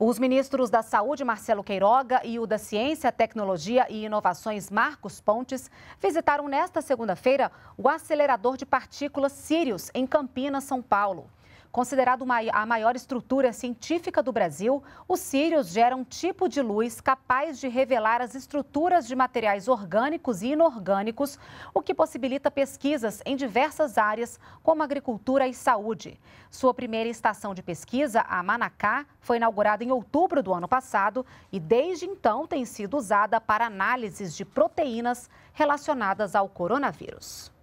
Os ministros da Saúde, Marcelo Queiroga, e o da Ciência, Tecnologia e Inovações, Marcos Pontes, visitaram nesta segunda-feira o acelerador de partículas Sirius, em Campinas, São Paulo. Considerado a maior estrutura científica do Brasil, o Sirius gera um tipo de luz capaz de revelar as estruturas de materiais orgânicos e inorgânicos, o que possibilita pesquisas em diversas áreas, como agricultura e saúde. Sua primeira estação de pesquisa, a Manacá, foi inaugurada em outubro do ano passado e desde então tem sido usada para análises de proteínas relacionadas ao coronavírus.